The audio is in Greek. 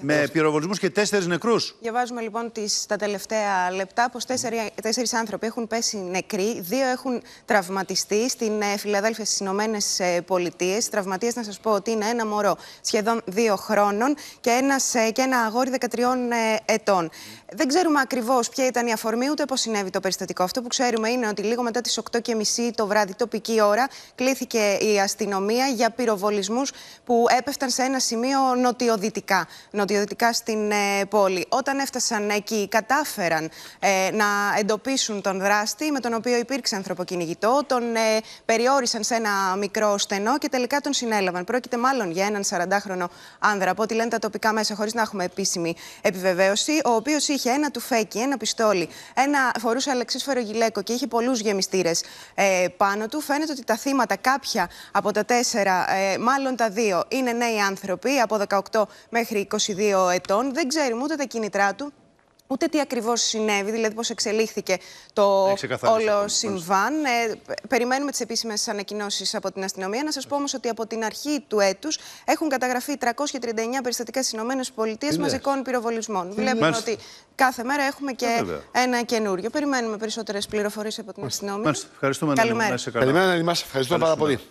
Με πυροβολισμούς και τέσσερις νεκρούς. Διαβάζουμε λοιπόν τις, τα τελευταία λεπτά πως τέσσερι άνθρωποι έχουν πέσει νεκροί, δύο έχουν τραυματιστεί στην ε, Φιλαδέλφια στις Ηνωμένες Πολιτείες. Τραυματίες, να σας πω ότι είναι ένα μωρό σχεδόν δύο χρόνων και, ένας, ε, και ένα αγόρι 13 ε, ετών. Δεν ξέρουμε ακριβώς ποια ήταν η αφορμή, ούτε πώς συνέβη το περιστατικό. Αυτό που ξέρουμε είναι ότι λίγο μετά τις 8.30 το βράδυ, τοπική ώρα, κλήθηκε η αστυνομία για πυροβολισμούς που έπεφταν σε ένα σημείο νοτιοδυτικά νοτιοδυτικά στην ε, πόλη. Όταν έφτασαν εκεί, κατάφεραν ε, να εντοπίσουν τον δράστη με τον οποίο υπήρξε ανθρωποκυνηγητό, τον ε, περιόρισαν σε ένα μικρό στενό και τελικά τον συνέλαβαν. Πρόκειται μάλλον για έναν 40χρονο άνδρα, από ό,τι λένε τα τοπικά μέσα, χωρίς να έχουμε επίσημη επιβεβαίωση, ο οποίος είχε ένα τουφέκι, ένα πιστόλι, ένα, φορούσε αλεξίσφαιρο γυλαίκο και είχε πολλούς γεμιστήρες ε, πάνω του. Φαίνεται ότι τα θύματα, κάποια από τα τέσσερα, μάλλον τα δύο, είναι νέοι άνθρωποι από 18 μέχρι 22 ετών. Δεν ξέρουμε ούτε τα κίνητρά του, ούτε τι ακριβώς συνέβη, δηλαδή πώς εξελίχθηκε το όλο συμβάν. Ε, περιμένουμε τις επίσημες ανακοινώσεις από την αστυνομία. Να σας πω όμως ότι από την αρχή του έτους έχουν καταγραφεί 339 περιστατικά στις ΗΠΑ μαζικών πυροβολισμών. Βλέπουμε ότι κάθε μέρα έχουμε και ε, ένα καινούριο. Περιμένουμε περισσότερες πληροφορίες από την αστυνομία. Ευχαριστούμε. Καλημέρα. Να είμαστε Ευχαριστούμε πάρα πολύ.